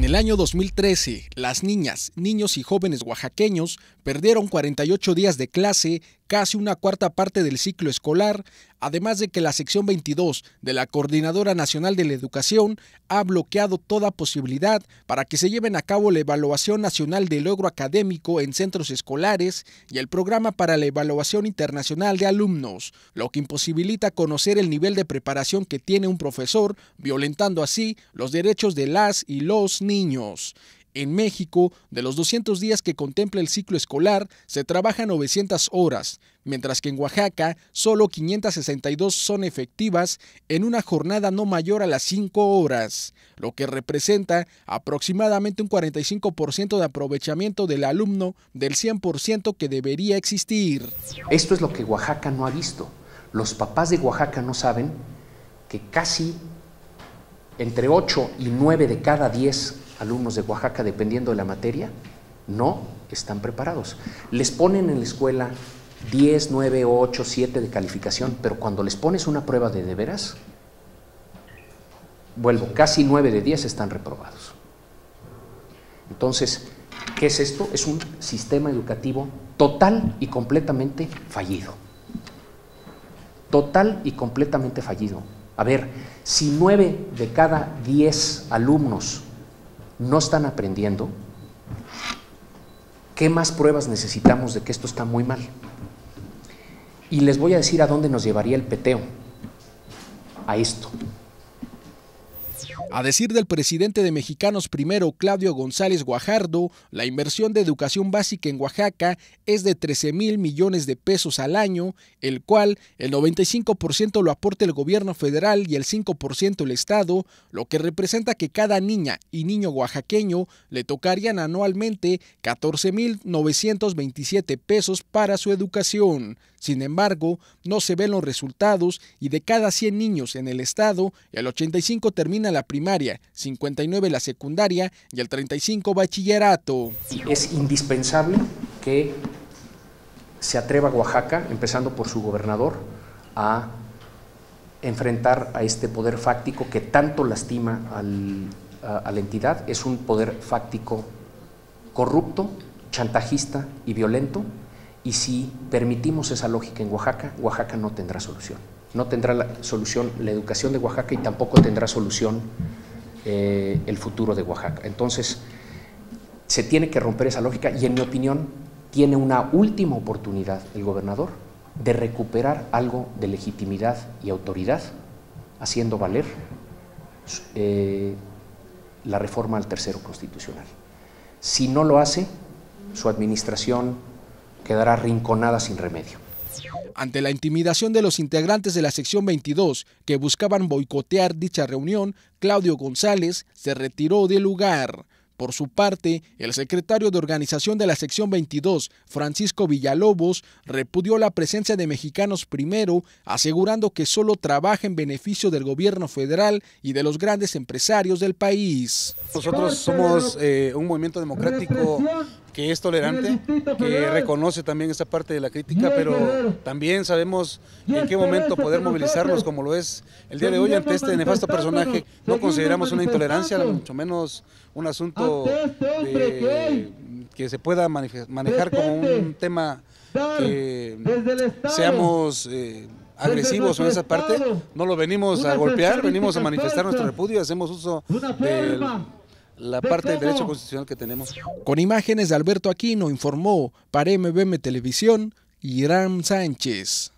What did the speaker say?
En el año 2013, las niñas, niños y jóvenes oaxaqueños perdieron 48 días de clase casi una cuarta parte del ciclo escolar, además de que la sección 22 de la Coordinadora Nacional de la Educación ha bloqueado toda posibilidad para que se lleven a cabo la evaluación nacional de logro académico en centros escolares y el programa para la evaluación internacional de alumnos, lo que imposibilita conocer el nivel de preparación que tiene un profesor, violentando así los derechos de las y los niños. En México, de los 200 días que contempla el ciclo escolar, se trabaja 900 horas, mientras que en Oaxaca solo 562 son efectivas en una jornada no mayor a las 5 horas, lo que representa aproximadamente un 45% de aprovechamiento del alumno del 100% que debería existir. Esto es lo que Oaxaca no ha visto. Los papás de Oaxaca no saben que casi entre 8 y 9 de cada 10 alumnos de Oaxaca, dependiendo de la materia, no están preparados. Les ponen en la escuela 10, 9, 8, 7 de calificación, pero cuando les pones una prueba de de veras, vuelvo, casi 9 de 10 están reprobados. Entonces, ¿qué es esto? Es un sistema educativo total y completamente fallido. Total y completamente fallido. A ver, si 9 de cada 10 alumnos no están aprendiendo, ¿qué más pruebas necesitamos de que esto está muy mal? Y les voy a decir a dónde nos llevaría el peteo, a esto. A decir del presidente de Mexicanos Primero, Claudio González Guajardo, la inversión de educación básica en Oaxaca es de 13 mil millones de pesos al año, el cual el 95% lo aporta el gobierno federal y el 5% el Estado, lo que representa que cada niña y niño oaxaqueño le tocarían anualmente 14 mil 927 pesos para su educación. Sin embargo, no se ven los resultados y de cada 100 niños en el Estado, el 85 termina la primaria, 59 la secundaria y el 35 bachillerato. Es indispensable que se atreva Oaxaca, empezando por su gobernador, a enfrentar a este poder fáctico que tanto lastima a la entidad. Es un poder fáctico corrupto, chantajista y violento y si permitimos esa lógica en Oaxaca, Oaxaca no tendrá solución. No tendrá solución la educación de Oaxaca y tampoco tendrá solución eh, el futuro de Oaxaca. Entonces, se tiene que romper esa lógica y en mi opinión tiene una última oportunidad el gobernador de recuperar algo de legitimidad y autoridad, haciendo valer eh, la reforma al tercero constitucional. Si no lo hace, su administración quedará rinconada sin remedio. Ante la intimidación de los integrantes de la sección 22 que buscaban boicotear dicha reunión, Claudio González se retiró del lugar. Por su parte, el secretario de organización de la sección 22, Francisco Villalobos, repudió la presencia de mexicanos primero, asegurando que solo trabaja en beneficio del gobierno federal y de los grandes empresarios del país. Nosotros somos eh, un movimiento democrático que es tolerante, que reconoce también esa parte de la crítica, pero también sabemos en qué momento poder movilizarnos, como lo es el día de hoy ante este nefasto personaje. No consideramos una intolerancia, mucho menos un asunto este que se pueda manejar como un tema que seamos... Eh, agresivos en esa parte, no lo venimos a golpear, venimos a manifestar nuestro repudio, hacemos uso de la parte de derecho constitucional que tenemos. Con imágenes de Alberto Aquino informó para MBM Televisión, Irán Sánchez.